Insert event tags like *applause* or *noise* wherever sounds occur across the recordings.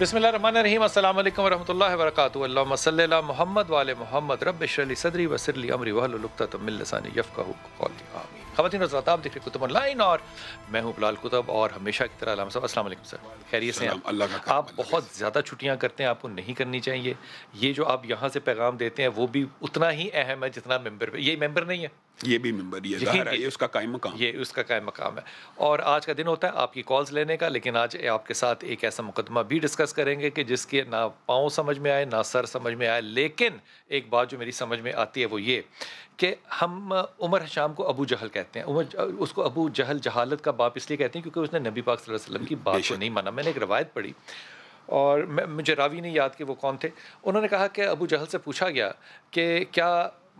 बसमिल रहीम अल्लाम मोहम्मद वाले मोहम्मद रबली सदरी वसरली अमरी वहलुकतमिलसानी यफ़ कहू आमीन खातन हजरात आप देख रहे कुतुब ऑनलाइन और मैं हूँ बिलाल कुतुब और हमेशा की तरह साहब असल सर खैरियत से आप, बहुत ज़्यादा छुट्टियाँ करते हैं आपको नहीं करनी चाहिए ये जो आप यहाँ से पैगाम देते हैं वो भी उतना ही अहम है जितना मेम्बर ये मेम्बर नहीं है ये भी मेंबर ये है ये उसका कायम मकाम ये उसका कायम मकाम है और आज का दिन होता है आपकी कॉल्स लेने का लेकिन आज आपके साथ एक ऐसा मुकदमा भी डिस्कस करेंगे कि जिसके ना पाँव समझ में आए ना सर समझ में आए लेकिन एक बात जो मेरी समझ में आती है वो ये कि हम उमर हशाम को अबू जहल कहते हैं उमर उसको अबू जहल जहालत का बाप इसलिए कहते हैं क्योंकि उसने नबी पाक सल्लल्लाहु अलैहि वसल्लम की बात को नहीं माना मैंने एक रवायत पढ़ी और मैं मुझे रावी नहीं याद कि वो कौन थे उन्होंने कहा कि अबू जहल से पूछा गया कि क्या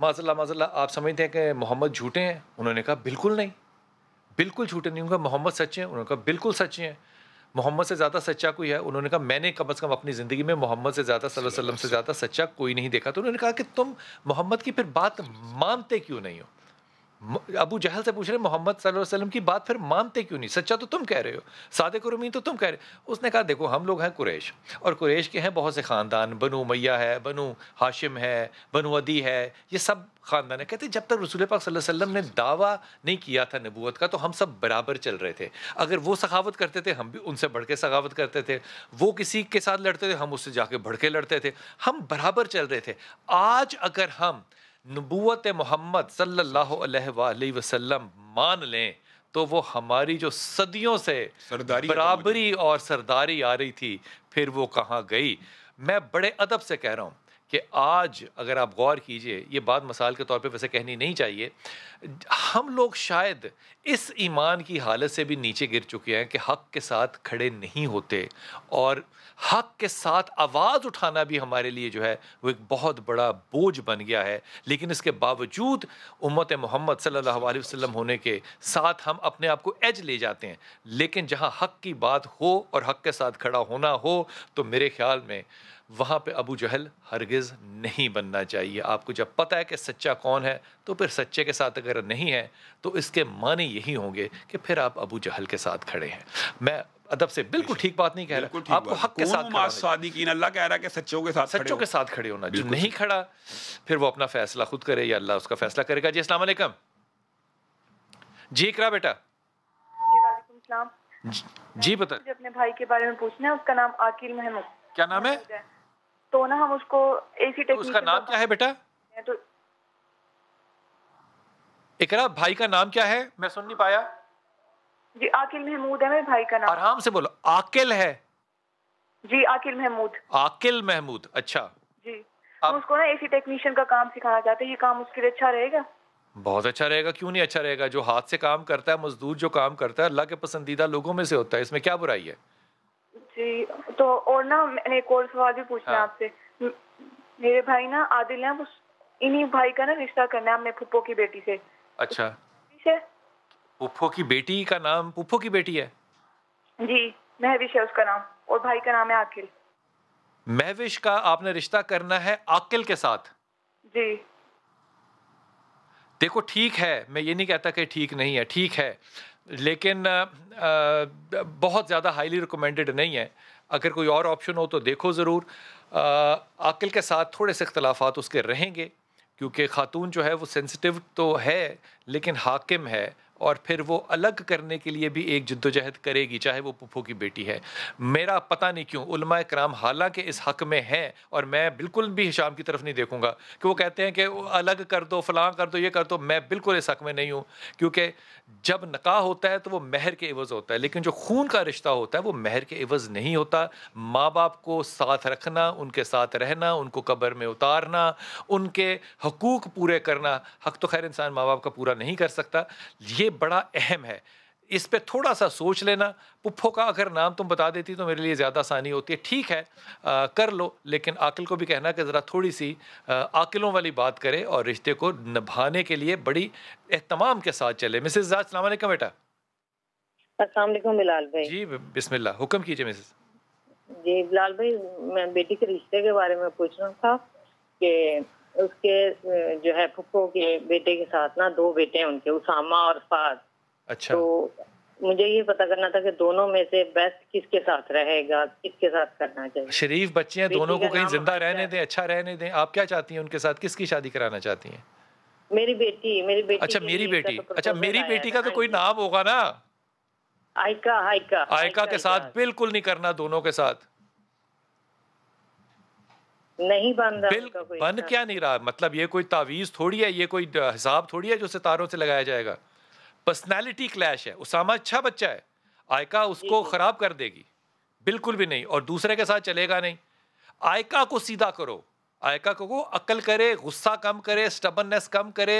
माजल्ला माजल्ला आप समझते हैं कि मोहम्मद झूठे हैं उन्होंने कहा बिल्कुल नहीं बिल्कुल झूठे नहीं उनका मोहम्मद सच्चे हैं उन्होंने कहा बिल्कुल सच्चे हैं मोहम्मद से ज़्यादा सच्चा कोई है उन्होंने कहा मैंने कम अज़ कम अपनी ज़िंदगी में मोहम्मद से ज़्यादा वसल्लम से ज़्यादा सच्चा कोई नहीं देखा तो उन्होंने कहा कि तुम मोहम्मद की फिर बात मानते क्यों नहीं हो अबू जहल से पूछ रहे मोहम्मद वसल्लम की बात फिर मानते क्यों नहीं सच्चा तो तुम कह रहे हो सादे कुरमी तो तुम कह रहे हो उसने कहा देखो हम लोग हैं कुरेश और कुरेश के हैं बहुत से ख़ानदान बनु मैया है बनु हाशिम है बनु अदी है ये सब ख़ानदान है कहते जब तक रसूल पाक वसल्लम ने दावा नहीं किया था नबूत का तो हम सब बराबर चल रहे थे अगर वो सखावत करते थे हम भी उनसे बढ़ के सखावत करते थे वो किसी के साथ लड़ते थे हम उससे जाके बढ़ के लड़ते थे हम बराबर चल रहे थे आज अगर हम नबूत मोहम्मद सल्लाम वसल्लम मान लें तो वो हमारी जो सदियों से सरदारी बराबरी और सरदारी आ रही थी फिर वो कहाँ गई मैं बड़े अदब से कह रहा हूँ कि आज अगर आप गौर कीजिए ये बात मसाल के तौर पे वैसे कहनी नहीं चाहिए हम लोग शायद इस ईमान की हालत से भी नीचे गिर चुके हैं कि हक के साथ खड़े नहीं होते और हक के साथ आवाज़ उठाना भी हमारे लिए जो है वो एक बहुत बड़ा बोझ बन गया है लेकिन इसके बावजूद उम्मत मोहम्मद सल्लल्लाहु अलैहि वसल्लम होने के साथ हम अपने आप को एज ले जाते हैं लेकिन जहाँ हक की बात हो और हक के साथ खड़ा होना हो तो मेरे ख्याल में वहाँ पे अबू जहल हरगिज़ नहीं बनना चाहिए आपको जब पता है कि सच्चा कौन है तो फिर सच्चे के साथ अगर नहीं है तो इसके माने यही होंगे कि फिर आप अबू जहल के साथ खड़े हैं मैं अदब से बिल्कुल ठीक बात नहीं कह रहा आपको हक के साथ अल्लाह कह रहा है कि सच्चों के साथ सच्चों के साथ खड़े होना जो नहीं खड़ा फिर वो अपना फैसला खुद करे या अल्लाह उसका फैसला करेगा जी अस्सलाम वालेकुम जी इकरा बेटा जी बता अपने भाई के बारे में पूछना है उसका नाम आकिल महमूद क्या नाम है तो ना हम उसको एसी तो उसका नाम क्या है बेटा तो इकरा भाई का नाम क्या है मैं सुन नहीं पाया जी आकिल महमूद है मेरे भाई का नाम आराम से बोलो आकिल है जी आकिल महमूद आकिल महमूद अच्छा जी आप... उसको ना एसी टेक्नीशियन का काम सिखाना चाहते हैं ये काम उसके लिए अच्छा रहेगा बहुत अच्छा रहेगा क्यों नहीं अच्छा रहेगा जो हाथ से काम करता है मजदूर जो काम करता है अल्लाह के पसंदीदा लोगों में से होता है इसमें क्या बुराई है जी तो और ना मैंने एक और सवाल भी पूछना हाँ। आपसे मेरे भाई ना आदिल है इन्हीं भाई का ना रिश्ता करना है हमने पुप्पो की बेटी से अच्छा पुप्पो की बेटी का नाम पुप्पो की बेटी है जी महविश है उसका नाम और भाई का नाम है आकिल महविश का आपने रिश्ता करना है आकिल के साथ जी देखो ठीक है मैं ये नहीं कहता कि ठीक नहीं है ठीक है लेकिन बहुत ज़्यादा हाईली रिकमेंडेड नहीं है अगर कोई और ऑप्शन हो तो देखो ज़रूर अकल के साथ थोड़े से इख्तलाफात उसके रहेंगे क्योंकि खातून जो है वो सेंसिटिव तो है लेकिन हाकिम है और फिर वो अलग करने के लिए भी एक जद्दोजहद करेगी चाहे वो पुप्पो की बेटी है मेरा पता नहीं क्यों उलमा कराम हालांकि इस हक में हैं और मैं बिल्कुल भी हिशाम की तरफ नहीं देखूंगा कि वो कहते हैं कि अलग कर दो फलां कर दो ये कर दो मैं बिल्कुल इस हक में नहीं हूँ क्योंकि जब नका होता है तो वो महर के एवज़ होता है लेकिन जो खून का रिश्ता होता है वो महर के एवज़ नहीं होता माँ बाप को साथ रखना उनके साथ रहना उनको कब्र में उतारना उनके हकूक़ पूरे करना हक तो खैर इंसान माँ बाप का पूरा नहीं कर सकता ये बड़ा अहम है इस पर थोड़ा सा सोच लेना पुप्फो का अगर नाम तुम बता देती तो मेरे लिए ज़्यादा आसानी होती है ठीक है आ, कर लो लेकिन आकिल को भी कहना कि ज़रा थोड़ी सी आकिलों वाली बात करें और रिश्ते को निभाने के लिए बड़ी एहतमाम के साथ चले मिसेज जाज सलामकम बेटा असल बिलाल भाई जी बिस्मिल्ला हुक्म कीजिए मिसेज जी बिलाल भाई मैं बेटी के रिश्ते के बारे में पूछ रहा था कि उसके जो है फुप्पो के बेटे के साथ ना दो बेटे हैं उनके उसामा और फाद अच्छा तो मुझे ये पता करना था कि दोनों में से बेस्ट किसके साथ रहेगा किसके साथ करना चाहिए शरीफ बच्चे हैं दोनों को कहीं जिंदा रहने दें अच्छा रहने दें आप क्या चाहती हैं उनके साथ किसकी शादी कराना चाहती हैं मेरी बेटी मेरी बेटी अच्छा मेरी बेटी तो अच्छा मेरी बेटी का तो कोई नाम होगा ना आयका आयका आयका के साथ बिल्कुल नहीं करना दोनों के साथ नहीं बन रहा बिल, बन क्या नहीं रहा मतलब ये कोई तावीज थोड़ी है ये कोई हिसाब थोड़ी है जो सितारों से लगाया जाएगा पर्सनैलिटी क्लैश है उसामा अच्छा बच्चा है आयका उसको ख़राब कर देगी बिल्कुल भी नहीं और दूसरे के साथ चलेगा नहीं आयका को सीधा करो आयका को अक्ल करे गुस्सा कम करे स्टबननेस कम करे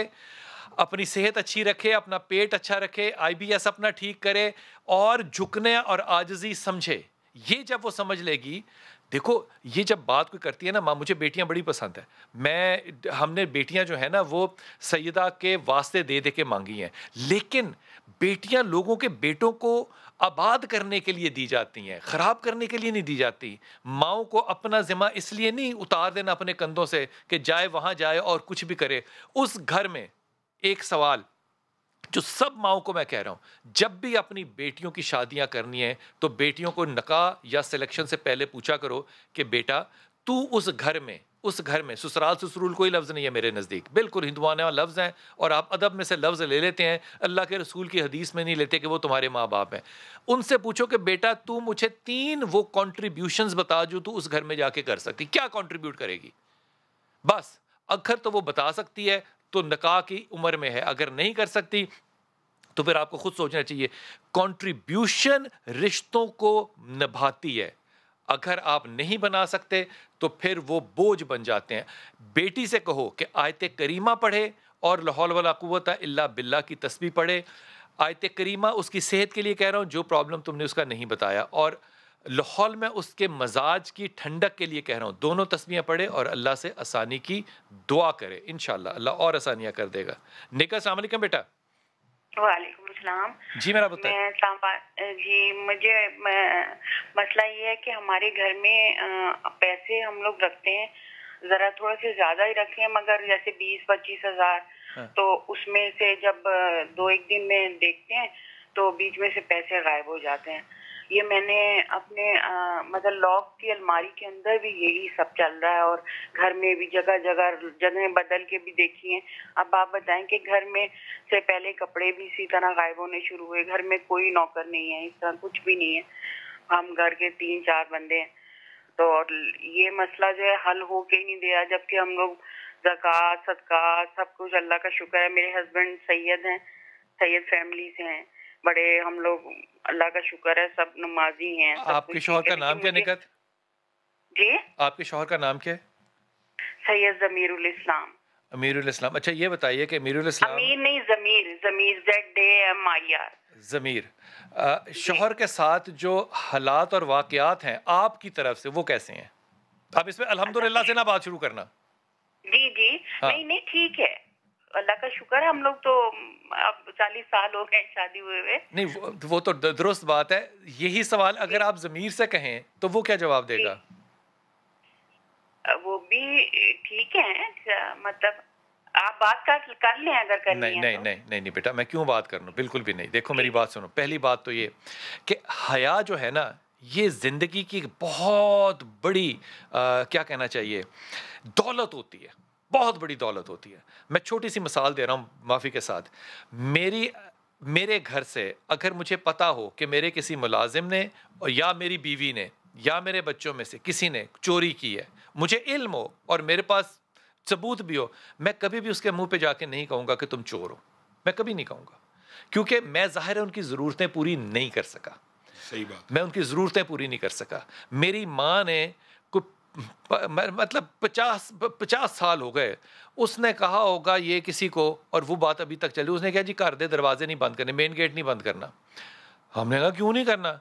अपनी सेहत अच्छी रखे अपना पेट अच्छा रखे आईबीएस अपना ठीक करे और झुकने और आजजी समझे ये जब वो समझ लेगी देखो ये जब बात कोई करती है ना माँ मुझे बेटियाँ बड़ी पसंद है मैं हमने बेटियाँ जो है ना वो सैदा के वास्ते दे दे के मांगी हैं लेकिन बेटियाँ लोगों के बेटों को आबाद करने के लिए दी जाती हैं ख़राब करने के लिए नहीं दी जाती माओ को अपना ज़िम्मा इसलिए नहीं उतार देना अपने कंधों से कि जाए वहाँ जाए और कुछ भी करे उस घर में एक सवाल जो सब माओ को मैं कह रहा हूँ जब भी अपनी बेटियों की शादियाँ करनी है तो बेटियों को नका या सिलेक्शन से पहले पूछा करो कि बेटा तू उस घर में उस घर में ससुराल ससुरूल कोई लफ्ज़ नहीं है मेरे नज़दीक बिल्कुल हिंदवाना लफ्ज़ हैं और आप अदब में से लफ्ज़ ले लेते हैं अल्लाह के रसूल की हदीस में नहीं लेते कि वो तुम्हारे माँ बाप हैं उनसे पूछो कि बेटा तू मुझे तीन वो कॉन्ट्रीब्यूशन बता जो तू उस घर में जाके कर सकती क्या कॉन्ट्रीब्यूट करेगी बस अखर तो वो बता सकती है तो नका की उम्र में है अगर नहीं कर सकती तो फिर आपको खुद सोचना चाहिए कंट्रीब्यूशन रिश्तों को निभाती है अगर आप नहीं बना सकते तो फिर वो बोझ बन जाते हैं बेटी से कहो कि आयत करीमा पढ़े और लाहौल वाला कुत अल्ला बिल्ला की तस्वीर पढ़े आयत करीमा उसकी सेहत के लिए कह रहा हूँ जो प्रॉब्लम तुमने उसका नहीं बताया और लाहौल में उसके मजाज की ठंडक के लिए कह रहा हूँ दोनों तस्वीरें पढ़े और अल्लाह से आसानी की दुआ करे इन अल्लाह और आसानियाँ कर देगा निका सलामकम बेटा वालेकुम जी मेरा बताइए जी मुझे मसला ये है कि हमारे घर में पैसे हम लोग रखते हैं जरा थोड़ा से ज्यादा ही रखे हैं मगर जैसे बीस पच्चीस हजार हाँ। तो उसमें से जब दो एक दिन में देखते हैं तो बीच में से पैसे गायब हो जाते हैं ये मैंने अपने मतलब लॉक की अलमारी के अंदर भी यही सब चल रहा है और घर में भी जगह जगह जगह बदल के भी देखी है अब आप बताएं कि घर में से पहले कपड़े भी इसी तरह गायब होने शुरू हुए घर में कोई नौकर नहीं है इस तरह कुछ भी नहीं है हम घर के तीन चार बंदे हैं तो और ये मसला जो है हल हो के नहीं दिया जबकि हम लोग जका सदका सब कुछ अल्लाह का शुक्र है मेरे हस्बैंड सैयद हैं सैयद फैमिली से हैं बड़े हम लोग अल्लाह का शुक्र है सब नमाजी हैं आपके शोहर का नाम क्या निकत जी आपके शोहर का नाम क्या सैयद जमीर इस्लाम अमीर इस्लाम अच्छा ये बताइए कि अमीर इस्लाम अमीर नहीं Zamir Zamir Z A M I R Zamir शोहर के साथ जो हालात और वाकयात हैं आपकी तरफ से वो कैसे हैं आप इसमें अच्छा, अल्हम्दुलिल्लाह से ना बात शुरू करना जी जी हाँ। नहीं नहीं ठीक है अल्लाह का शुक्र हम लोग तो अब चालीस साल हो गए शादी हुए हुए नहीं वो, तो वो तो दुरुस्त बात है यही सवाल अगर आप जमीर से कहें तो वो क्या जवाब देगा वो भी ठीक है मतलब आप बात कर कर लें अगर करनी नहीं, है नहीं, तो। नहीं नहीं नहीं बेटा मैं क्यों बात कर लूँ बिल्कुल भी नहीं देखो मेरी बात सुनो पहली बात तो ये कि हया जो है ना ये ज़िंदगी की बहुत बड़ी आ, क्या कहना चाहिए दौलत होती है बहुत बड़ी दौलत होती है मैं छोटी सी मिसाल दे रहा हूँ माफ़ी के साथ मेरी मेरे घर से अगर मुझे पता हो कि मेरे किसी मुलाजिम ने या मेरी बीवी ने या मेरे बच्चों में से किसी ने चोरी की है मुझे इल्म हो और मेरे पास सबूत भी हो मैं कभी भी उसके मुंह पे जाके नहीं कहूँगा कि तुम चोर हो मैं कभी नहीं कहूँगा क्योंकि मैं जाहिर है उनकी ज़रूरतें पूरी नहीं कर सका सही बात मैं उनकी ज़रूरतें पूरी नहीं कर सका मेरी माँ ने मतलब पचास पचास साल हो गए उसने कहा होगा ये किसी को और वो बात अभी तक चली उसने कहा जी कर दे दरवाजे नहीं बंद करने मेन गेट नहीं बंद करना हमने कहा क्यों नहीं करना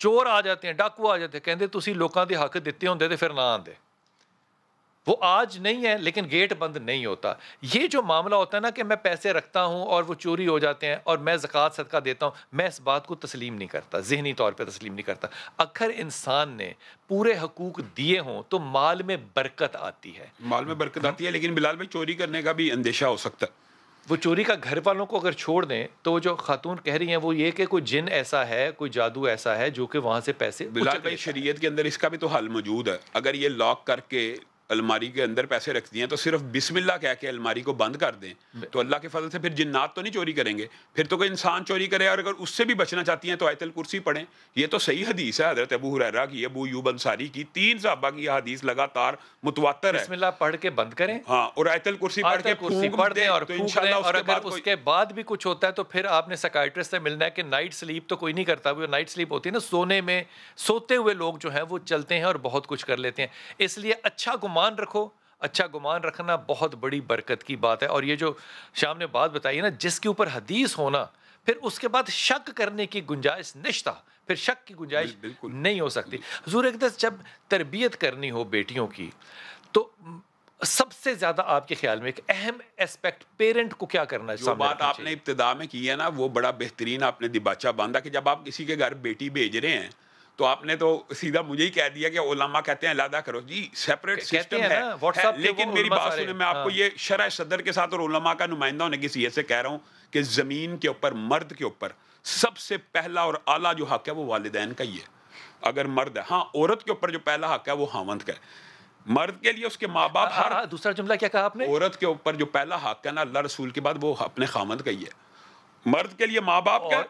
चोर आ जाते हैं डाकू आ जाते हैं ਤੁਸੀਂ लोगों के हक दिते होंगे तो फिर ना आते वो आज नहीं है लेकिन गेट बंद नहीं होता ये जो मामला होता है ना कि मैं पैसे रखता हूँ और वो चोरी हो जाते हैं और मैं ज़क़़त सदका देता हूँ मैं इस बात को तस्लीम नहीं करता जहनी तौर पर तस्लीम नहीं करता अखर इंसान ने पूरे हकूक दिए हों तो माल में बरकत आती है माल में बरकत आती है लेकिन बिलाल में चोरी करने का भी अंदेशा हो सकता है वो चोरी का घर वालों को अगर छोड़ दें तो जो खातून कह रही हैं वो ये कि कोई जिन ऐसा है कोई जादू ऐसा है जो कि वहाँ से पैसे बिलाल भाई शरीयत के अंदर इसका भी तो हल मौजूद है अगर ये लॉक करके अलमारी के अंदर पैसे रख दिए तो सिर्फ बिस्मिल्ला कह के अलमारी को बंद कर दें तो अल्लाह के फजल से फिर जिन्नात तो नहीं चोरी करेंगे फिर तो कोई इंसान चोरी करे और अगर उससे भी बचना चाहती हैं तो आयतल कुर्सी पढ़ें ये तो सही हदीस है हजरत अबू हुरैरा की अबू यूब अंसारी की तीन साहबा की यह हदीस लगातार मुतवातर है पढ़ के बंद करें हाँ और आयतल कुर्सी पढ़ के कुर्सी पढ़ दें और तो और अगर उसके बाद भी कुछ होता है तो फिर आपने साइकाइट्रिस्ट से मिलना है कि नाइट स्लीप तो कोई नहीं करता वो नाइट स्लीप होती है ना सोने में सोते हुए लोग जो है वो चलते हैं और बहुत कुछ कर लेते हैं इसलिए अच्छा गुमान गुमान रखो अच्छा गुमान रखना बहुत बड़ी बरकत की बात है और ये जो शाम ने बात बताई ना जिसके ऊपर हदीस होना फिर उसके बाद शक करने की गुंजाइश निश्ता फिर शक की गुंजाइश नहीं हो सकती हजूर एक जब तरबियत करनी हो बेटियों की तो सबसे ज्यादा आपके ख्याल में एक अहम एस्पेक्ट पेरेंट को क्या करना जो बात आपने इब्तदा में की है ना वो बड़ा बेहतरीन आपने दिबाचा बांधा कि जब आप किसी के घर बेटी भेज रहे हैं तो आपने तो सीधा मुझे ही कह दिया कि ओलामा कहते हैं अलादा करो जी सेपरेट सिस्टम है, है, है लेकिन मेरी बात सुने मैं आपको हाँ। ये शरा सदर के साथ और ओलामा का नुमाइंदा होने की सीयत से कह रहा हूँ कि ज़मीन के ऊपर मर्द के ऊपर सबसे पहला और आला जो हक है वो वालदेन का ही है अगर मर्द है हाँ औरत के ऊपर जो पहला हक है वो हामंद का है मर्द के लिए उसके माँ बाप हाँ, हर हाँ, दूसरा जुमला क्या कहा आपने औरत के ऊपर जो पहला हक है ना अल्लाह रसूल के बाद वो अपने खामंद का ही है मर्द के लिए माँ बाप का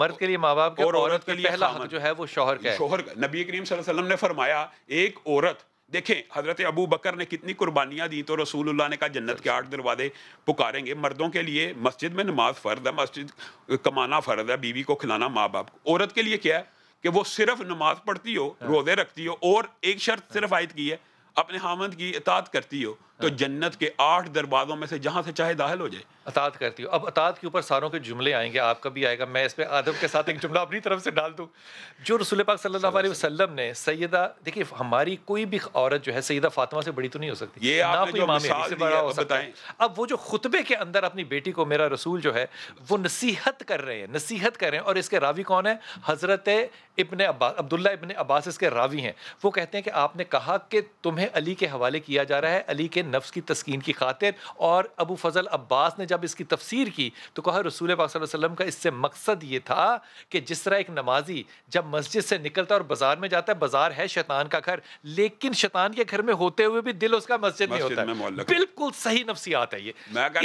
मर्द तो के लिए माँ बाप और औरत के लिए पहला हक जो है वो शोहर का शोहर का नबी करीम वसल्लम ने फरमाया एक औरत देखें हज़रत अबू बकर ने कितनी कुर्बानियां दी तो रसूलुल्लाह ने कहा जन्नत के आठ दरवाजे पुकारेंगे मर्दों के लिए मस्जिद में नमाज फ़र्द है मस्जिद कमाना फ़र्द है बीवी को खिलाना माँ बाप को औरत के लिए क्या है कि वो सिर्फ नमाज पढ़ती हो हाँ। रोज़े रखती हो और एक शर्त सिर्फ आयद की है अपने हामद की इतात करती हो तो जन्नत के आठ दरवाज़ों में से जहाँ से चाहे दाखिल हो जाए अतात करती हो अब अतात के ऊपर सारों के जुमले आएंगे आपका भी आएगा मैं इस पर आदम के साथ एक जुमला अपनी तरफ से डाल दूँ जो रसूल पाक सल्लल्लाहु अलैहि वसल्लम ने सैदा देखिए हमारी कोई भी औरत जो है सैदा फातिमा से बड़ी तो नहीं हो सकती ये ना अब वो जो खुतबे के अंदर अपनी बेटी को मेरा रसूल जो है वो नसीहत कर रहे हैं नसीहत कर रहे हैं और इसके रावी कौन है हज़रत इबन अब्बास अब्दुल्ला इबन अब्बास इसके रावी हैं वो कहते हैं कि आपने कहा कि तुम्हें अली के हवाले किया जा रहा है अली के नफ्स की तस्किन की खातिर और अबू फजल अब्बास ने जब इसकी तफसीर की तो कहा रसूल पाक वसल्लम का इससे मकसद ये था कि जिस तरह एक नमाजी जब मस्जिद से निकलता है और बाजार में जाता है बाजार है शैतान का घर लेकिन शैतान के घर में होते हुए भी दिल उसका मस्जिद, मस्जिद में होता है बिल्कुल सही नफसियात है ये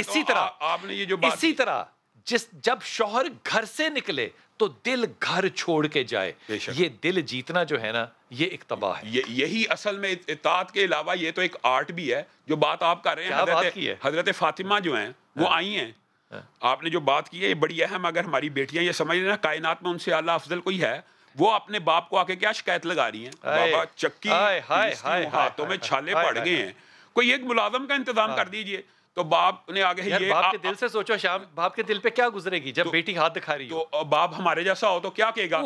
इसी तरह आपने ये जो इसी तरह जिस जब शोहर घर से निकले तो दिल घर छोड़ के जाए ये दिल जीतना जो है ना ये एक तबाह है ये, यही असल में इतात के अलावा ये तो एक आर्ट भी है जो बात आप कर रहे हैं हजरत है? हजरत फातिमा जो हैं वो है? हाँ। आई हैं है? हाँ। आपने जो बात की है ये बड़ी अहम अगर हमारी बेटियां ये समझ लेना कायनात में उनसे अल्लाह अफजल कोई है वो अपने बाप को आके क्या शिकायत लगा रही हैं बाबा चक्की हाथों में छाले पड़ गए हैं कोई एक मुलाजम का इंतजाम हाँ। कर दीजिए तो बाप ने आगे यार ये बाप आ, के दिल से सोचो शाम बाप के दिल पे क्या गुजरेगी जब तो, बेटी हाथ दिखा रही हो तो बाप हमारे जैसा हो तो क्या कहेगा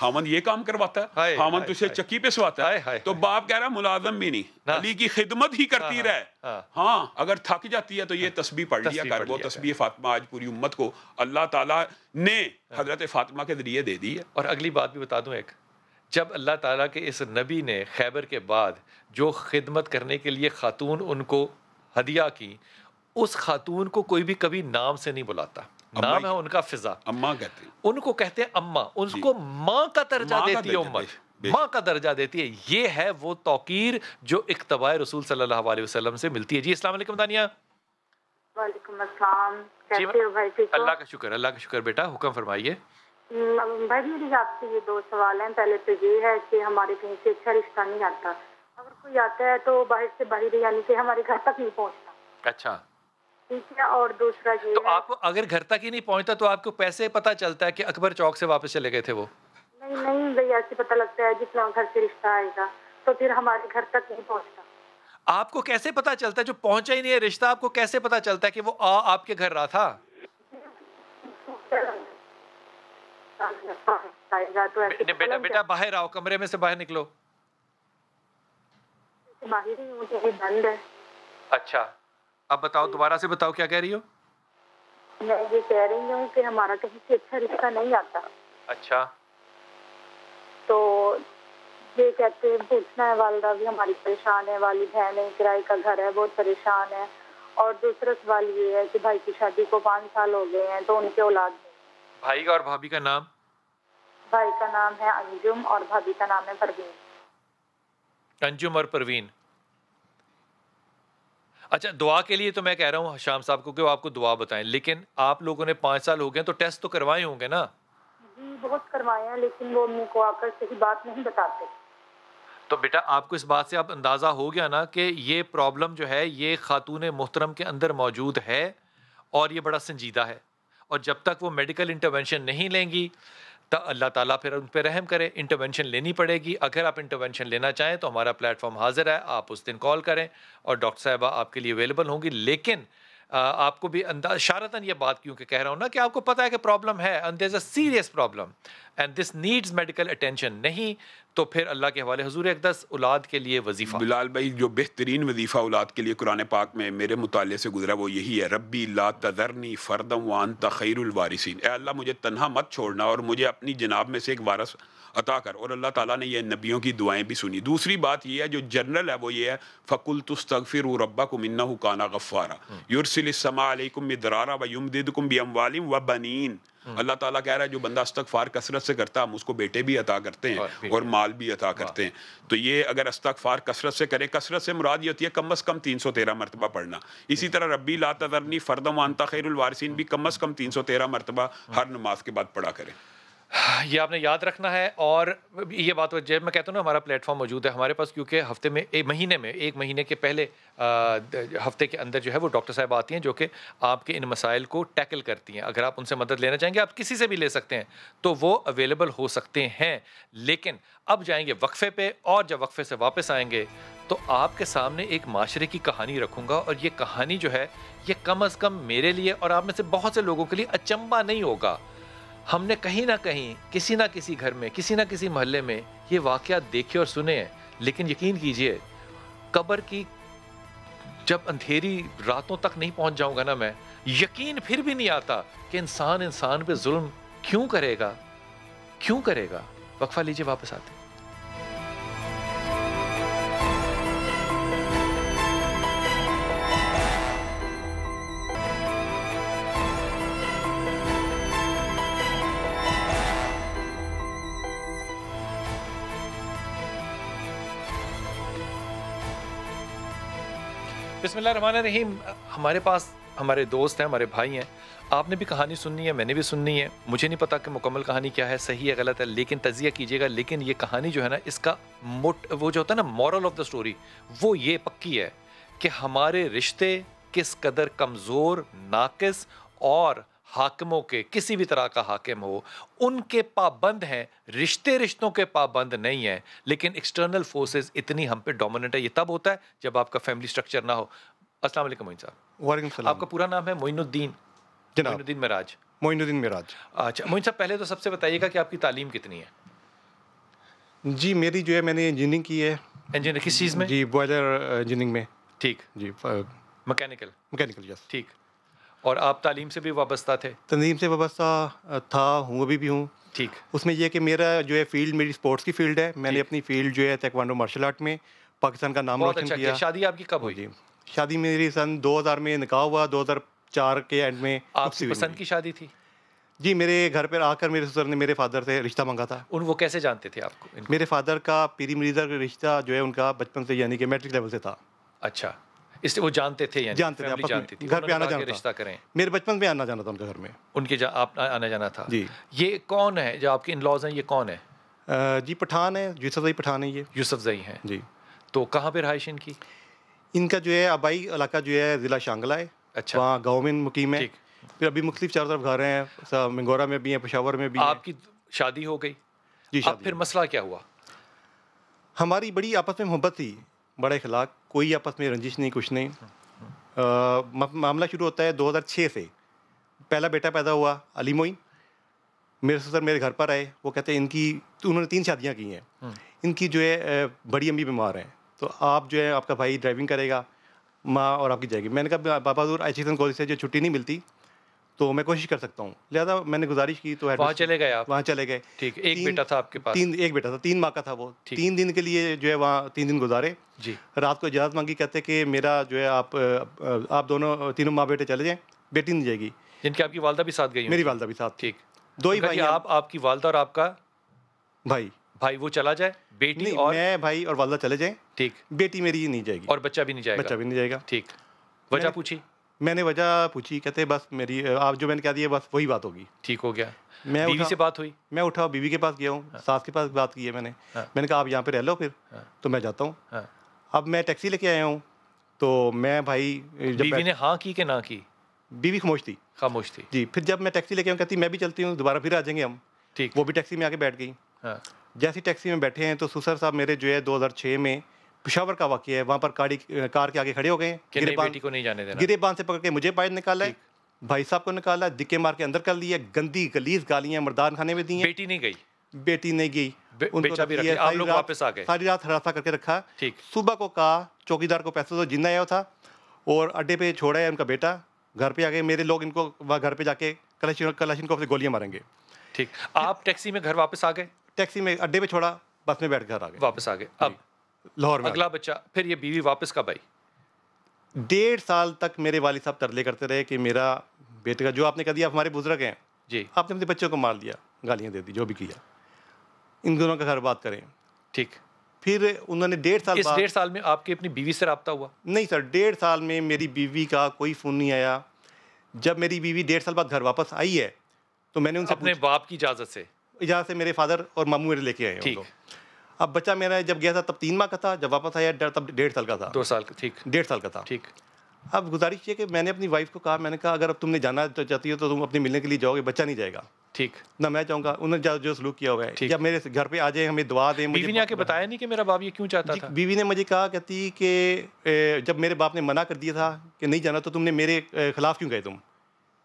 हामन ये काम करवाता है हामन तुझे चक्की पे सुहाता है तो बाप कह रहा मुलाजम भी नहीं हाँ। अली की खिदमत ही करती हाँ, हाँ, रहे हाँ अगर थक जाती है तो ये तस्बी पढ़ लिया कर वो तस्बी फातिमा आज पूरी उम्मत को अल्लाह ताला ने हजरत फातिमा के जरिए दे दी है और अगली बात भी बता दूं एक जब अल्लाह ताला के इस नबी ने खैबर के बाद जो खिदमत करने के लिए खातून उनको हदिया की उस खातून को कोई भी कभी नाम से नहीं बुलाता नाम है उनका फिजा अम्मा कहते हैं उनको कहते हैं अम्मा उनको माँ का दर्जा देती है उम्र माँ का दर्जा देती है ये है वो तोकीर जो इकतबा रसूल सल्लल्लाहु अलैहि वसल्म से मिलती है जी इस्लाम वालेकुम दानिया अल्लाह का शुक्र अल्लाह का शुक्र बेटा हुक्म फरमाइए भाई मेरी आपसे ये दो सवाल हैं पहले तो ये है कि हमारे कहीं से अच्छा रिश्ता नहीं आता कोई आता है तो बाहर से बाहर यानी कि हमारे घर तक नहीं पहुंचता अच्छा ठीक है और दूसरा ये तो आपको अगर घर तक ही नहीं पहुंचता तो आपको पैसे पता चलता है कि अकबर चौक से वापस चले गए थे वो नहीं नहीं भैया ऐसे पता लगता है जितना घर से रिश्ता आएगा तो फिर हमारे घर तक नहीं पहुँचता आपको कैसे पता चलता है जो पहुंचा ही नहीं है रिश्ता आपको कैसे पता चलता है कि वो आ आपके घर रहा था *laughs* तो बेटा बेटा बाहर आओ कमरे में से बाहर निकलो बाहर ही हूँ बंद है अच्छा अब बताओ दोबारा से बताओ क्या कह रही हो मैं ये कह रही हूँ कि हमारा कहीं से अच्छा रिश्ता नहीं आता अच्छा तो ये कहते हैं पूछना है वालदा भी हमारी परेशान है वाली बहन है किराए का घर है बहुत परेशान है और दूसरा सवाल ये है कि भाई की शादी को पाँच साल हो गए हैं तो उनके औलाद भाई का और भाभी का नाम भाई का नाम है अंजुम और भाभी का नाम है परवीन कंज्यूमर परवीन अच्छा दुआ के लिए तो मैं कह रहा हूँ शाम साहब को कि वो आपको दुआ बताएं लेकिन आप लोगों ने पाँच साल हो गए तो टेस्ट तो करवाए होंगे ना बहुत करवाए लेकिन वो मेरे को आकर सही बात नहीं बताते तो बेटा आपको इस बात से आप अंदाज़ा हो गया ना कि ये प्रॉब्लम जो है ये खातून मोहतरम के अंदर मौजूद है और ये बड़ा संजीदा है और जब तक वो मेडिकल इंटरवेंशन नहीं लेंगी अल्लाह ताला फिर उन पर रहम करे इंटरवेंशन लेनी पड़ेगी अगर आप इंटरवेंशन लेना चाहें तो हमारा प्लेटफॉर्म हाजिर है आप उस दिन कॉल करें और डॉक्टर साहबा आपके लिए अवेलेबल होंगी लेकिन आपको भी अंदाज शारतन ये बात क्योंकि कह रहा हूँ ना कि आपको पता है कि प्रॉब्लम है and there is a serious problem and this needs medical attention नहीं तो फिर अल्लाह के हवाले हजूर एकदस औलाद के लिए वजीफा बिलाल भाई जो बेहतरीन वजीफ़ा औलाद के लिए कुरान पाक में मेरे मुताले से गुजरा वो यही है रबी ला तदरनी फ़र्दम वान तखैरवारिसन अल्लाह मुझे तनहा मत छोड़ना और मुझे अपनी जनाब में से एक वारस अता कर और अल्लाह ताला ने ये नबियों की दुआएं भी सुनी दूसरी बात ये है जो जनरल है वो ये है फ़कुल तस्तफ़िर रब्बा को मन्ना काना गफ़ारा युरसिलसमाकुम दरारा व युमदिदकुम व बनीन हम्म। अल्लाह ताला कह रहा है जो बंदा अस्तगफार कसरत से करता है हम उसको बेटे भी अता करते हैं और, माल भी अता करते हैं तो ये अगर अस्तगफार कसरत से करे कसरत से मुराद ये होती है कम अज़ कम तीन सौ तेरह मरतबा पढ़ना इसी हम्म। तरह रब्बी ला तजरनी फ़र्दम खैर खैरवारसिन भी कम अज़ कम तीन सौ तेरह मरतबा हम्म। हर नमाज के बाद पढ़ा करें ये आपने याद रखना है और ये बात जब मैं कहता हूँ ना हमारा प्लेटफॉर्म मौजूद है हमारे पास क्योंकि हफ्ते में एक महीने में एक महीने के पहले आ, हफ्ते के अंदर जो है वो डॉक्टर साहब आती हैं जो कि आपके इन मसाइल को टैकल करती हैं अगर आप उनसे मदद लेना चाहेंगे आप किसी से भी ले सकते हैं तो वो अवेलेबल हो सकते हैं लेकिन अब जाएंगे वक्फे पर और जब वक्फे से वापस आएंगे तो आपके सामने एक माशरे की कहानी रखूँगा और ये कहानी जो है ये कम अज़ कम मेरे लिए और आप में से बहुत से लोगों के लिए अचंबा नहीं होगा हमने कहीं ना कहीं किसी ना किसी घर में किसी ना किसी मोहल्ले में ये वाक़ात देखे और सुने हैं लेकिन यकीन कीजिए कब्र की जब अंधेरी रातों तक नहीं पहुंच जाऊंगा ना मैं यकीन फिर भी नहीं आता कि इंसान इंसान पे जुल्म क्यों करेगा क्यों करेगा वक्फा लीजिए वापस आते बिस्मिल्लाह रहीम हमारे पास हमारे दोस्त हैं हमारे भाई हैं आपने भी कहानी सुननी है मैंने भी सुननी है मुझे नहीं पता कि मुकम्मल कहानी क्या है सही है गलत है लेकिन तजिया कीजिएगा लेकिन ये कहानी जो है ना इसका मोट वो जो होता है ना मॉरल ऑफ द स्टोरी वो ये पक्की है कि हमारे रिश्ते किस कदर कमज़ोर नाकस और हाकमों के किसी भी तरह का हाकिम हो उनके पाबंद हैं रिश्ते रिश्तों के पाबंद नहीं हैं लेकिन एक्सटर्नल फोर्सेस इतनी हम पे डोमिनेंट है ये तब होता है जब आपका फैमिली स्ट्रक्चर ना हो अस्सलाम वालेकुम मोइन साहब वालेकुम आपका पूरा नाम है मोइनुद्दीन मोइनुद्दीन मराज मोइनुद्दीन मिराज अच्छा मोइन साहब पहले तो सबसे बताइएगा कि आपकी तालीम कितनी है जी मेरी जो है मैंने इंजीनियरिंग की है इंजीनियरिंग किस चीज़ में जी बॉयलर इंजीनियरिंग में ठीक जी मैकेनिकल मैकेनिकल यस ठीक और आप तालीम से भी वाबस्ता थे तंजीम से वाबस्ता था हूँ अभी भी हूँ ठीक उसमें यह कि मेरा जो है फील्ड मेरी स्पोर्ट्स की फील्ड है मैंने अपनी फील्ड जो है तकवांडो मार्शल आर्ट में पाकिस्तान का नाम रोशन अच्छा किया शादी आपकी कब हुई शादी मेरी सन 2000 में निकाह हुआ 2004 के एंड में आपकी पसंद की शादी थी जी मेरे घर पर आकर मेरे ससुर ने मेरे फादर से रिश्ता मांगा था उन वो कैसे जानते थे आपको मेरे फादर का पीरी मरीजर रिश्ता जो है उनका बचपन से यानी कि मैट्रिक लेवल से था अच्छा इसलिए वो जानते थे यानी जानते थे जानती थी घर पे आना जाना रिश्ता करें मेरे बचपन में आना जाना था उनके घर में उनके जा, आप आना जाना था जी ये कौन है जो आपके इन लॉज हैं ये कौन है जी पठान है यूसफ जई पठान है ये यूसफ जई हैं जी तो कहाँ पर रहाइश इनकी इनका जो है आबाई इलाका जो है ज़िला शांगला है अच्छा वहाँ गाँव में मुकीम है फिर अभी मुख्तलिफ चारों तरफ घर हैं मंगोरा में भी हैं पेशावर में भी आपकी शादी हो गई जी अब फिर मसला क्या हुआ हमारी बड़ी आपस में मोहब्बत थी बड़ा इखलाक कोई आपस में रंजिश नहीं कुछ नहीं आ, मामला शुरू होता है 2006 से पहला बेटा पैदा हुआ अली मोई मेरे ससुर मेरे घर पर आए वो कहते हैं इनकी उन्होंने तीन शादियाँ की हैं हम्म। इनकी जो है बड़ी अम्मी बीमार हैं तो आप जो है आपका भाई ड्राइविंग करेगा माँ और आपकी जाएगी मैंने कहा बाबा दूर एजुकेशन कॉलेज से जो छुट्टी नहीं मिलती तो मैं कोशिश कर सकता हूँ लिहाजा मैंने गुजारिश की तो वहाँ चले गए आप वहाँ चले गए ठीक एक बेटा था आपके पास तीन एक बेटा था तीन माँ का था वो तीन दिन के लिए जो है वहाँ तीन दिन गुजारे जी रात को इजाज़त मांगी कहते कि मेरा जो है आप आप दोनों तीनों माँ बेटे चले जाएँ बेटी नहीं जाएगी जिनकी आपकी वालदा भी साथ गई मेरी वालदा भी साथ ठीक दो ही भाई आप आपकी वालदा और आपका भाई भाई वो चला जाए बेटी और मैं भाई और वालदा चले जाएं ठीक बेटी मेरी नहीं जाएगी और बच्चा भी नहीं जाएगा बच्चा भी नहीं जाएगा ठीक वजह पूछी मैंने वजह पूछी कहते बस मेरी आप जो मैंने कह दिया बस वही बात होगी ठीक हो गया मैं बीवी से बात हुई मैं उठा बीवी के पास गया हूँ हाँ। सास के पास बात की है मैंने हाँ। मैंने कहा आप यहाँ पे रह लो फिर हाँ। तो मैं जाता हूँ हाँ। अब मैं टैक्सी लेके आया हूँ तो मैं भाई तो जब बीवी ने हाँ की कि ना की बीवी खामोश थी खामोश थी जी फिर जब मैं टैक्सी लेके आऊँ कहती मैं भी चलती हूँ दोबारा फिर आ जाएंगे हम ठीक वो भी टैक्सी में आके बैठ गई हाँ। जैसी टैक्सी में बैठे हैं तो सुसर साहब मेरे जो है दो में पिशावर का वाक्य है वहाँ पर गाड़ी कार के आगे खड़े हो गए गिरेबान को नहीं जाने देना गिरेबान से पकड़ के मुझे बाहर निकाला है भाई साहब को निकाला दिक्के मार के अंदर कर लिया गंदी गलीज गालियां मरदान खाने में दी है बेटी नहीं गई बेटी नहीं गई आप लोग वापस आ गए सारी रात हरासा करके रखा ठीक सुबह को कहा चौकीदार को पैसे तो जिंदा आया था और अड्डे पे छोड़ा है उनका बेटा घर पे आ गए मेरे लोग इनको वह घर पे जाके कलाशिन कलाशिन को गोलियां मारेंगे ठीक आप टैक्सी में घर वापस आ गए टैक्सी में अड्डे पे छोड़ा बस में बैठ घर आ गए वापस आ गए अब लाहौर में अगला बच्चा फिर ये बीवी वापस कब आई डेढ़ साल तक मेरे वाल साहब तरले करते रहे कि मेरा बेटे का जो आपने कह दिया हमारे बुजुर्ग हैं जी आपने अपने बच्चों को मार दिया गालियाँ दे दी जो भी किया इन दोनों का घर बात करें ठीक फिर उन्होंने डेढ़ साल इस डेढ़ साल में आपके अपनी बीवी से रबता हुआ नहीं सर डेढ़ साल में मेरी बीवी का कोई फ़ोन नहीं आया जब मेरी बीवी डेढ़ साल बाद घर वापस आई है तो मैंने उनसे अपने बाप की इजाज़त से इजाज़त से मेरे फादर और मामू मेरे लेके आए ठीक अब बच्चा मेरा जब गया था तब तीन माह का था जब वापस आया डर तब डेढ़ साल का था दो साल का ठीक डेढ़ साल का था ठीक अब गुजारिश ये कि मैंने अपनी वाइफ को कहा मैंने कहा अगर अब तुमने जाना तो चाहती हो तो तुम अपने मिलने के लिए जाओगे बच्चा नहीं जाएगा ठीक ना मैं चाहूंगा उन्होंने जो, सलूक किया हुआ है जब मेरे घर पे आ जाए हमें दुआ दें बीवी ने आके बताया नहीं कि मेरा बाप ये क्यों चाहता था बीवी ने मुझे कहा कहती कि जब मेरे बाप ने मना कर दिया था कि नहीं जाना तो तुमने मेरे खिलाफ क्यों गए तुम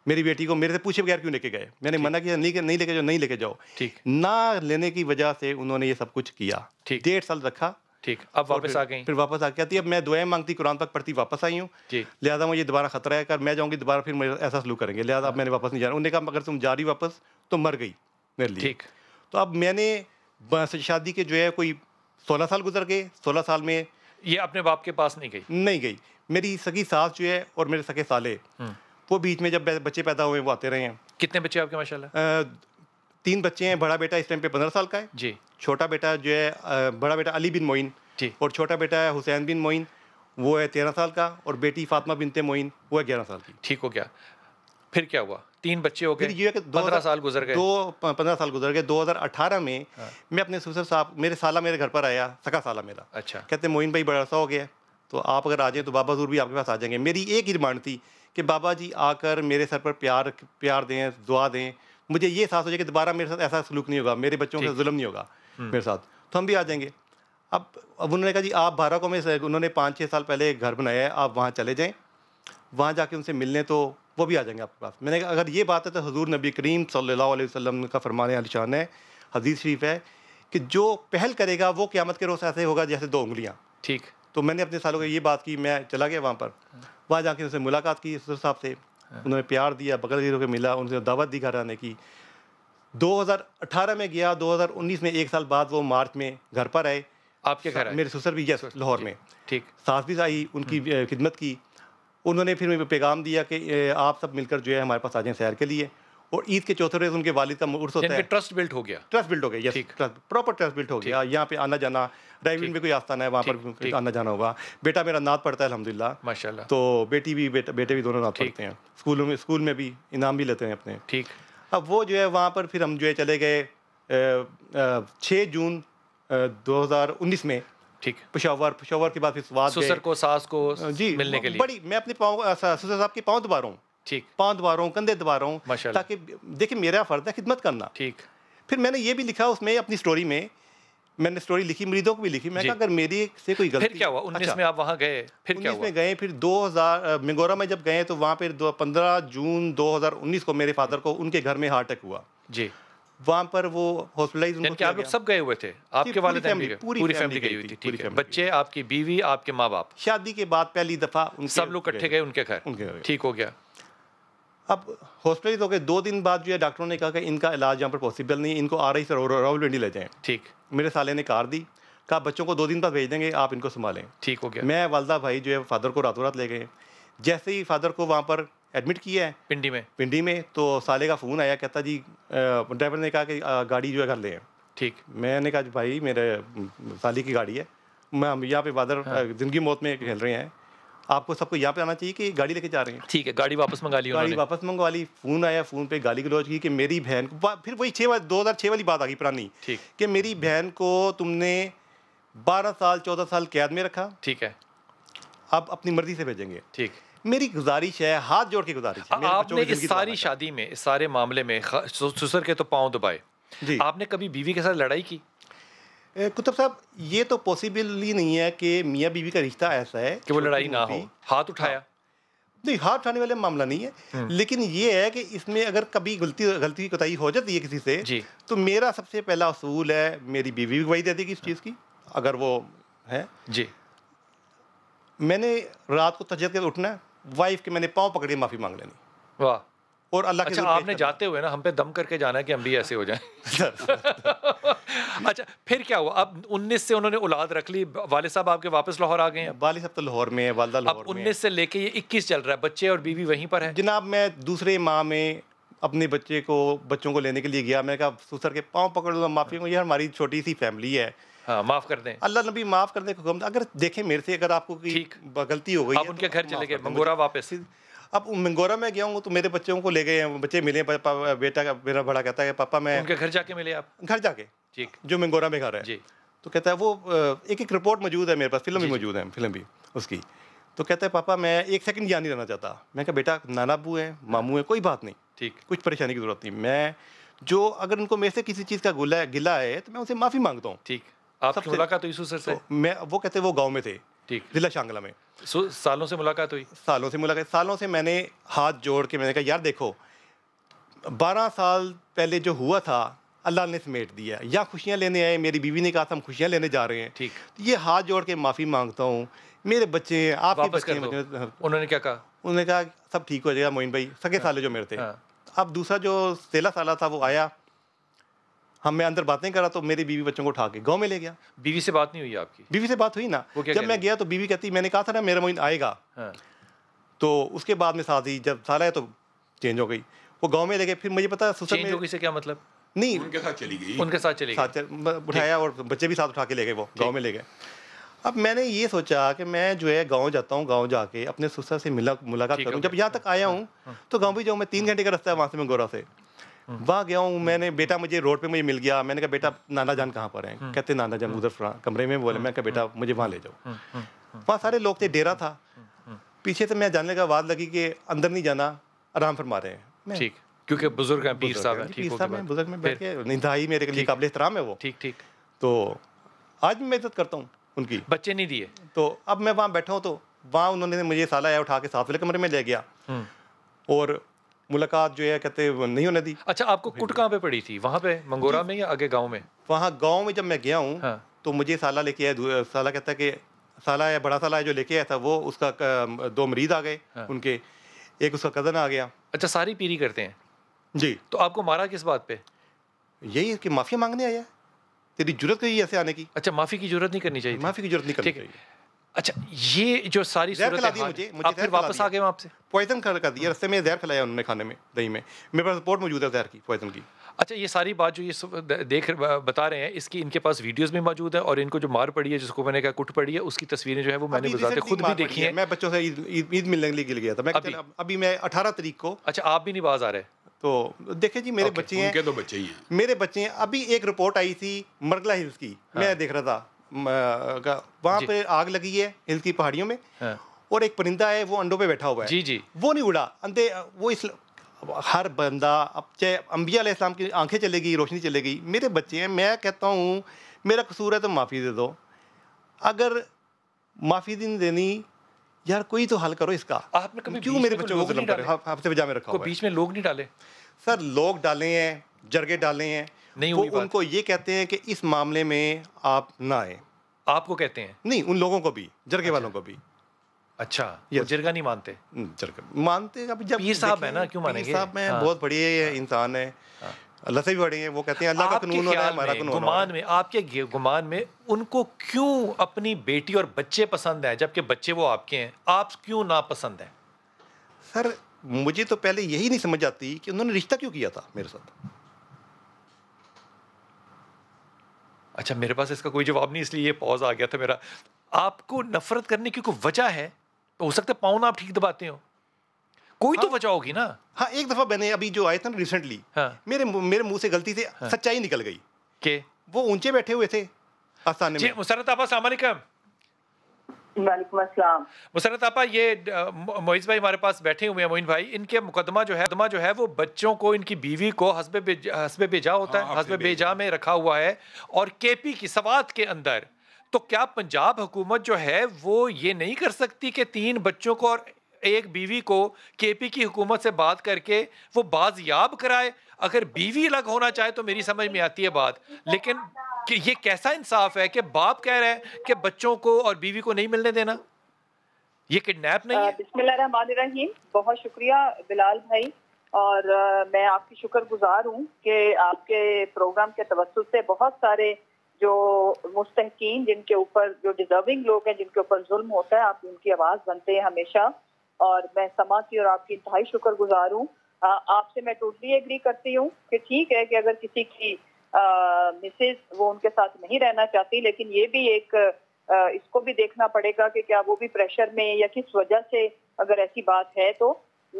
मेरी बेटी को मेरे से पूछे बगैर क्यों लेके गए मैंने मना किया नहीं नहीं लेके जाओ नहीं लेके जाओ ठीक ना लेने की वजह से उन्होंने ये सब कुछ किया ठीक डेढ़ साल रखा ठीक अब वापस आ गई फिर वापस आके आती अब मैं दुआएं मांगती कुरान तक पढ़ती वापस आई हूँ लिहाजा मुझे दोबारा खतरा है कर मैं जाऊँगी दोबारा फिर मुझे ऐसा सलूक करेंगे लिहाजा मैंने वापस नहीं जाना उन्होंने कहा अगर तुम जा रही वापस तो मर गई मेरे लिए ठीक तो अब मैंने शादी के जो है कोई सोलह साल गुजर गए सोलह साल में ये अपने बाप के पास नहीं गई नहीं गई मेरी सगी सास जो है और मेरे सगे साले हम्म। वो बीच में जब बच्चे पैदा हुए वो आते रहे हैं कितने बच्चे आपके माशाल्लाह तीन बच्चे हैं बड़ा बेटा इस टाइम पे पंद्रह साल का है जी छोटा बेटा जो है बड़ा बेटा अली बिन मोइन जी और छोटा बेटा है हुसैन बिन मोइन वो है तेरह साल का और बेटी फातमा बिनते मोइन वो है ग्यारह साल की ठीक हो गया फिर क्या हुआ तीन बच्चे हो गए ये कि पंद्रह साल गुजर गए दो पंद्रह साल गुजर गए दो हजार अठारह में हाँ। मैं अपने ससुर साहब मेरे साला मेरे घर पर आया सका साला मेरा अच्छा कहते मोइन भाई बड़ा सा हो गया तो आप अगर आ जाए तो बाबा जरूर भी आपके पास आ जाएंगे मेरी एक ही डिमांड थी कि बाबा जी आकर मेरे सर पर प्यार प्यार दें दुआ दें मुझे ये एहसास हो जाए कि दोबारा मेरे साथ ऐसा सलूक नहीं होगा मेरे बच्चों का जुल्म नहीं होगा हम्म। मेरे साथ तो हम भी आ जाएंगे अब अब उन्होंने कहा जी आप भारत को में उन्होंने पाँच छः साल पहले घर बनाया है आप वहाँ चले जाएँ वहाँ जाके उनसे मिलने तो वो भी आ जाएंगे आपके पास मैंने कहा अगर ये बात है तो हजूर नबी करीम सल्ला वसम का फरमान अलीशान है हदीस शरीफ है कि जो पहल करेगा वो क्यामत के रोज़ ऐसे होगा जैसे दो उंगलियाँ ठीक तो मैंने अपने सालों को ये बात की मैं चला गया वहाँ पर वहाँ जाके उनसे मुलाकात की सदर साहब से हाँ। उन्होंने प्यार दिया बगल गीर होकर मिला उनसे दावत दी घर आने की 2018 में गया 2019 में एक साल बाद वो मार्च में घर पर आए आपके घर मेरे ससुर भी यस लाहौर में ठीक सास भी आई उनकी हम्म। खिदमत की उन्होंने फिर मेरे पैगाम दिया कि आप सब मिलकर जो है हमारे पास आ जाएँ सैर के लिए और ईद के चौथे रोज उनके वालिद का मुहूर्त होता है ट्रस्ट बिल्ट हो गया ट्रस्ट बिल्ट हो गया यस प्रॉपर ट्रस्ट बिल्ट हो गया यहाँ पे आना जाना ड्राइविंग में कोई आस्थान है वहाँ पर आना जाना होगा बेटा मेरा नाथ पढ़ता है अलहमदिल्ला माशा तो बेटी भी बेटे भी दोनों नाथ पढ़ते हैं स्कूलों में स्कूल में भी इनाम भी लेते हैं अपने ठीक अब वो जो है वहाँ पर फिर हम जो है चले गए छः जून दो हज़ार उन्नीस में ठीक पेशावर पेशावर के बाद फिर ससुर को सास को जी मिलने के लिए बड़ी मैं अपने पाँव ससुर साहब के पाँव रहा हूँ ठीक पाँव दबारों कंधे दबारों ताकि देखिए मेरा फ़र्ज है खिदमत करना ठीक फिर मैंने ये भी लिखा उसमें अपनी स्टोरी में मैंने स्टोरी लिखी मरीजों को भी लिखी मैं अगर मेरी से कोई गलती फिर क्या हुआ उन्नीस अच्छा, में आप वहाँ गए फिर क्या हुआ? में गए फिर 2000 मिंगोरा में जब गए तो वहाँ पर पंद्रह जून 2019 को मेरे फादर को उनके घर में हार्ट अटैक हुआ जी वहाँ पर वो हॉस्पिटलाइज उनको आप लोग सब गए हुए थे आपके वाले फैमिली पूरी, पूरी फैमिली गई हुई थी ठीक है बच्चे आपकी बीवी आपके माँ बाप शादी के बाद पहली दफा सब लोग इकट्ठे गए उनके घर ठीक हो गया अब हॉस्पिटलाइज हो गए दो दिन बाद जो है डॉक्टरों ने कहा कि इनका इलाज यहाँ पर पॉसिबल नहीं इनको आ रही सर पिंडी ले जाएँ ठीक मेरे साले ने कार दी कहा बच्चों को दो दिन बाद भेज देंगे आप इनको संभालें ठीक हो गया मैं वालदा भाई जो है फादर को रातों रात ले गए जैसे ही फादर को वहाँ पर एडमिट किया है पिंडी में पिंडी में तो साले का फ़ोन आया कहता जी ड्राइवर ने कहा कि गाड़ी जो है घर ले ठीक मैंने कहा भाई मेरे साली की गाड़ी है मैं हम यहाँ पे फादर हाँ। ज़िंदगी मौत में खेल रहे हैं आपको सबको यहाँ पे आना चाहिए कि गाड़ी लेके जा रहे हैं ठीक है गाड़ी वापस मंगा ली गाड़ी वापस मंगवा ली फ़ोन आया फ़ोन पे गाली गलौज की कि मेरी बहन को फिर वही छः दो हज़ार छः वाली बात आ गई पुरानी ठीक कि मेरी बहन को तुमने बारह साल चौदह साल कैद में रखा ठीक है आप अपनी मर्जी से भेजेंगे ठीक मेरी गुजारिश है हाथ जोड़ के गुजारिश है आपने इस सारी शादी में इस सारे मामले में सुसर के तो पाँव दबाए आपने कभी बीवी के साथ लड़ाई की कुतुब साहब ये तो पॉसिबल ही नहीं है कि मियाँ बीवी का रिश्ता ऐसा है कि वो लड़ाई ना हो हाथ उठाया हाँ। नहीं हाथ उठाने वाले मामला नहीं है हम्म। लेकिन ये है कि इसमें अगर कभी गलती गलती की कोताही हो जाती है किसी से जी। तो मेरा सबसे पहला असूल है मेरी बीवी भी गवाही दे देगी इस चीज़ की अगर वो है जी मैंने रात को तजियत कर उठना वाइफ के मैंने पाँव पकड़े माफ़ी मांग लेनी वाह और अल्लाह अच्छा, आपने जाते हुए ना हम पे दम करके जाना है कि हम भी ऐसे हो जाएं *laughs* अच्छा फिर क्या हुआ अब 19 से उन्होंने औलाद रख ली वाले साहब आपके वापस लाहौर आ गए हैं वाले साहब तो लाहौर में है वालदा लाहौर अब 19 से लेके ये 21 चल रहा है बच्चे और बीवी वहीं पर है जनाब मैं दूसरे माह में अपने बच्चे को बच्चों को लेने के लिए गया मैंने कहा सुसर के पाँव पकड़ लो माफ़ी ये हमारी छोटी सी फैमिली है हाँ, माफ कर दें अल्लाह नबी माफ कर दे अगर देखें मेरे से अगर आपको गलती हो गई आप तो उनके घर चले गए वापस अब मंगोरा में गया हूँ तो मेरे बच्चों को ले गए बच्चे मिले बेटा मेरा बड़ा कहता है पापा मैं उनके घर जाके मिले आप घर जाके ठीक जो मंगोरा में घर है जी तो कहता है वो एक एक रिपोर्ट मौजूद है मेरे पास फिल्म भी मौजूद है फिल्म भी उसकी तो कहता है पापा मैं एक सेकंड यहाँ नहीं रहना चाहता मैं कहा बेटा नाना अबू है मामू है कोई बात नहीं ठीक कुछ परेशानी की जरूरत नहीं मैं जो अगर उनको मेरे से किसी चीज़ का गुला है गिला है तो मैं उनसे माफ़ी मांगता हूँ ठीक आप मुलाकात तो सर से तो मैं वो कहते वो गाँव में थे ठीक जिला शांगला में सो सालों से मुलाकात हुई सालों से मुलाकात सालों से मैंने हाथ जोड़ के मैंने कहा यार देखो बारह साल पहले जो हुआ था अल्लाह ने समेट दिया या खुशियाँ लेने आए मेरी बीवी ने कहा था हम खुशियाँ लेने जा रहे हैं ठीक तो ये हाथ जोड़ के माफ़ी मांगता हूँ मेरे बच्चे हैं आपके बच्चे मतलब, हाँ। उन्होंने क्या कहा उन्होंने कहा सब ठीक हो जाएगा मोइन भाई सगे हाँ। साले जो मेरे थे हाँ। अब दूसरा जो सेला साल था वो आया हम मैं अंदर बातें करा तो मेरी बीवी बच्चों को उठा के गाँव में ले गया बीवी से बात नहीं हुई आपकी बीवी से बात हुई ना जब मैं गया तो बीवी कहती मैंने कहा था ना मेरा मोहन आएगा हाँ। तो उसके बाद में शादी जब सारा आया तो चेंज हो गई वो गाँव में ले गए फिर मुझे पता सुसर में हो क्या मतलब नहीं उनके साथ चली गई उनके साथ चली साथ उठाया और बच्चे भी साथ उठा के ले गए वो गाँव में ले गए अब मैंने ये सोचा कि मैं जो है गांव जाता हूँ गांव जाके अपने सुसर से मिला मुलाकात करूँ जब यहाँ तक आया हाँ, हूँ हाँ। तो गाँव भी जाऊँ मैं तीन घंटे का रास्ता है वहाँ से मैं गोरा से वहाँ गया हूँ मैंने बेटा मुझे रोड पे मुझे मिल गया मैंने कहा बेटा नाना जान कहाँ पर हैं हम्म। कहते नाना जान हम्म। उधर कमरे में बोले मैं कहा बेटा हम्म। मुझे वहाँ ले जाओ वहाँ सारे लोग थे डेरा था पीछे से मैं जानने का आवाज लगी कि अंदर नहीं जाना आराम फरमा रहे हैं ठीक क्योंकि बुजुर्ग है पीर साहब हैं पीर साहब हैं बुजुर्ग में बैठ के इंतहाई मेरे लिए काबिल एहतराम है वो ठीक ठीक तो आज मैं इज्जत करता हूँ उनकी बच्चे नहीं दिए तो अब मैं वहाँ बैठा हूँ तो वहाँ उन्होंने मुझे साला आया उठा के साथ वाले कमरे में ले गया और मुलाकात जो है कहते नहीं होने दी अच्छा आपको कुट कहाँ पे पड़ी थी वहाँ पे मंगोरा में या आगे गाँव में वहाँ गाँव में जब मैं गया हूँ हाँ। तो मुझे साला लेके आया साला कहता है कि साला या बड़ा साला जो लेके आया था वो उसका दो मरीज आ गए हाँ। उनके एक उसका कज़न आ गया अच्छा सारी पीरी करते हैं जी तो आपको मारा किस बात पे यही कि माफ़ी मांगने आया तेरी जरूरत कही ऐसे आने की अच्छा माफ़ी की जरूरत नहीं करनी चाहिए माफ़ी की जरूरत नहीं करनी चाहिए अच्छा ये जो सारी जहर खिला दी मुझे मुझे फिर वापस आ गए वहाँ से पॉइजन कर दिया रस्ते में जहर खिलाया उन्होंने खाने में दही में मेरे पास रिपोर्ट मौजूद है जहर की पॉइजन की अच्छा ये सारी बात जो ये देख बता रहे हैं इसकी इनके पास वीडियोस भी मौजूद है और इनको जो मार पड़ी है जिसको मैंने कहा कुट पड़ी है उसकी तस्वीरें जो है वो मैंने बजाते खुद भी देखी है मैं बच्चों से ईद मिलने के लिए गया था मैं अभी मैं अठारह तारीख को अच्छा आप भी नहीं बाज आ रहे तो देखे जी मेरे बच्चे तो हैं मेरे बच्चे हैं अभी एक रिपोर्ट आई थी मरगला हिल्स की मैं हाँ। देख रहा था वहाँ पे आग लगी है हिल की पहाड़ियों में हाँ। और एक परिंदा है वो अंडों पे बैठा हुआ है जी जी वो नहीं उड़ा अंधे वो इस हर बंदा अब चाहे अम्बिया इस्लाम की आंखें चले गई रोशनी चले गई मेरे बच्चे हैं मैं कहता हूँ मेरा कसूर है तो माफ़ी दे दो अगर माफ़ी दिन देनी यार कोई तो हल करो इसका आपने कभी क्यों मेरे बच्चों को जुलम कर हाँ, हाँ, में रखा बीच में लोग नहीं डाले सर लोग डाले हैं जरगे डाले हैं नहीं वो उनको ये कहते हैं कि इस मामले में आप ना आए आपको कहते हैं नहीं उन लोगों को भी जरगे अच्छा। वालों को भी अच्छा ये जरगा नहीं मानते हम्म, जिरगा मानते अब जब पीर साहब है ना क्यों मानेंगे साहब में हाँ, बहुत बढ़िया हाँ, इंसान है अल्लाह हाँ। से भी बड़े हैं वो कहते हैं अल्लाह का कानून है हमारा कानून गुमान में आपके गुमान में उनको क्यों अपनी बेटी और बच्चे पसंद है जबकि बच्चे वो आपके हैं आप क्यों ना पसंद हैं सर मुझे तो पहले यही नहीं समझ आती कि उन्होंने रिश्ता क्यों किया था मेरे साथ अच्छा मेरे पास इसका कोई जवाब नहीं इसलिए ये पॉज आ गया था मेरा आपको नफरत करने की कोई वजह है तो हो सकता है पाओ ना आप ठीक दबाते हो कोई तो हाँ, तो वजह होगी ना हाँ एक दफा मैंने अभी जो आए थे ना रिसेंटली हाँ, मेरे मेरे मुंह से गलती से हाँ, सच्चाई निकल गई के वो ऊंचे बैठे हुए थे आसान में मुसरत मुसरत आपा ये मोहित भाई हमारे पास बैठे हुए हैं मोइन भाई इनके मुकदमा जो है मुकदमा जो है वो बच्चों को इनकी बीवी को हसब हसब बेजा होता हाँ, है हसब बेजा में रखा हुआ है और के पी की सवात के अंदर तो क्या पंजाब हुकूमत जो है वो ये नहीं कर सकती कि तीन बच्चों को और एक बीवी को के पी की हुकूमत से बात करके वो बाजियाब कराए अगर बीवी अलग होना चाहे तो मेरी समझ में आती है बात लेकिन कि ये कैसा इंसाफ है कि बाप कह रहे हैं कि बच्चों को और बीवी को नहीं मिलने देना ये किडनैप नहीं है बिस्मिल्लाहिर्रहमानिर्रहीम बहुत शुक्रिया बिलाल भाई और आ, मैं आपकी शुक्रगुजार हूँ कि आपके प्रोग्राम के तवसत से बहुत सारे जो मुस्तकिन जिनके ऊपर जो डिजर्विंग लोग हैं जिनके ऊपर जुल्म होता है आप उनकी आवाज़ बनते हैं हमेशा और मैं समा की और आपकी इंतहाई शुक्रगुजार हूँ आपसे मैं टोटली एग्री करती हूँ कि ठीक है कि अगर किसी की मिसेज वो उनके साथ नहीं रहना चाहती लेकिन ये भी एक आ, इसको भी देखना पड़ेगा कि क्या वो भी प्रेशर में या किस वजह से अगर ऐसी बात है तो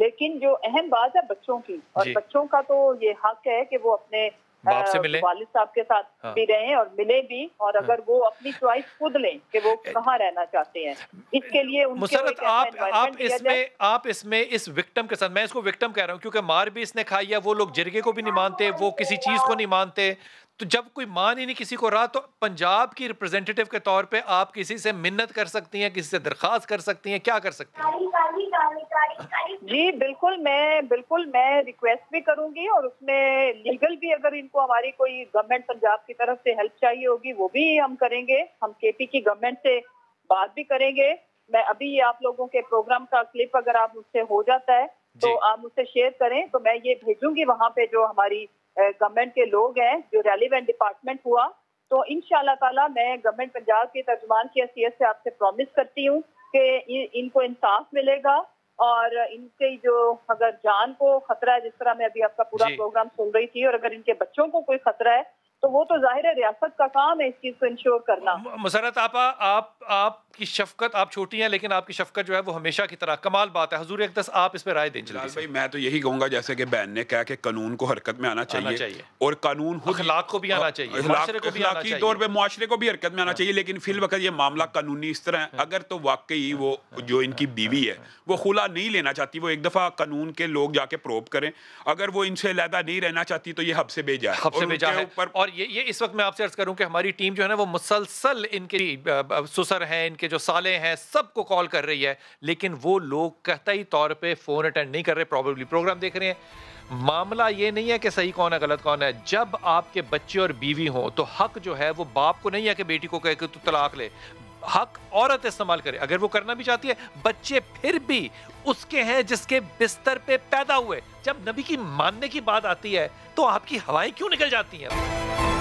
लेकिन जो अहम बात है बच्चों की और बच्चों का तो ये हक है कि वो अपने बाप से मिले वालिद साहब के साथ हाँ। भी और मिले भी और हाँ। अगर हाँ। वो अपनी चॉइस खुद लें कि वो कहाँ रहना चाहते हैं इसके लिए मुसरत आप आप इसमें आप इसमें इस विक्टम के साथ मैं इसको विक्टम कह रहा हूँ क्योंकि मार भी इसने खाई है वो लोग जिरगे को भी नहीं मानते वो किसी चीज को नहीं मानते तो जब कोई मान ही नहीं किसी को रहा तो पंजाब की रिप्रेजेंटेटिव के तौर पे आप किसी से मिन्नत कर सकती हैं किसी से दरखास्त कर सकती हैं क्या कर सकती हैं जी बिल्कुल मैं बिल्कुल मैं रिक्वेस्ट भी करूंगी और उसमें लीगल भी अगर इनको हमारी कोई गवर्नमेंट पंजाब की तरफ से हेल्प चाहिए होगी वो भी हम करेंगे हम के की गवर्नमेंट से बात भी करेंगे मैं अभी आप लोगों के प्रोग्राम का क्लिप अगर आप मुझसे हो जाता है तो आप मुझसे शेयर करें तो मैं ये भेजूंगी वहाँ पे जो हमारी गवर्नमेंट के लोग हैं जो रेलिवेंट डिपार्टमेंट हुआ तो इन ताला मैं गवर्नमेंट पंजाब के तर्जमान की हैसियत से आपसे प्रॉमिस करती हूँ कि इनको इंसाफ मिलेगा और इनके जो अगर जान को खतरा है जिस तरह मैं अभी आपका पूरा प्रोग्राम सुन रही थी और अगर इनके बच्चों को कोई खतरा है तो वो तो जाहिर है रियासत का काम है इस चीज को इंश्योर करना मसरत आपा आप आपकी शफकत आप छोटी हैं लेकिन आपकी शफकत जो है वो हमेशा की तरह कमाल बात है हजूर एकदस आप इस पर राय दें जलाल भाई मैं तो यही कहूँगा जैसे कि बैन ने कहा कि कानून को हरकत में आना चाहिए, आना चाहिए। और कानून अखलाक को भी आना चाहिए तौर पर मुआरे को भी हरकत में आना हाँ। चाहिए लेकिन फिल वक्त ये मामला कानूनी इस तरह है अगर तो वाकई वो हाँ। जो इनकी बीवी है वो खुला नहीं लेना चाहती वो एक दफ़ा कानून के लोग जाके प्रोप करें अगर वो इनसे लहदा नहीं रहना चाहती तो ये हब से भेजा हब से भेजा है और ये इस वक्त मैं आपसे अर्ज करूँ कि हमारी टीम जो है ना वो मुसलसल इनके सोसाइट अफसर हैं इनके जो साले हैं सबको कॉल कर रही है लेकिन वो लोग कतई तौर पे फोन अटेंड नहीं कर रहे प्रॉबेबली प्रोग्राम देख रहे हैं मामला ये नहीं है कि सही कौन है गलत कौन है जब आपके बच्चे और बीवी हो तो हक जो है वो बाप को नहीं है कि बेटी को कहे कि तू तलाक ले हक औरत इस्तेमाल करे अगर वो करना भी चाहती है बच्चे फिर भी उसके हैं जिसके बिस्तर पे पैदा हुए जब नबी की मानने की बात आती है तो आपकी हवाएं क्यों निकल जाती हैं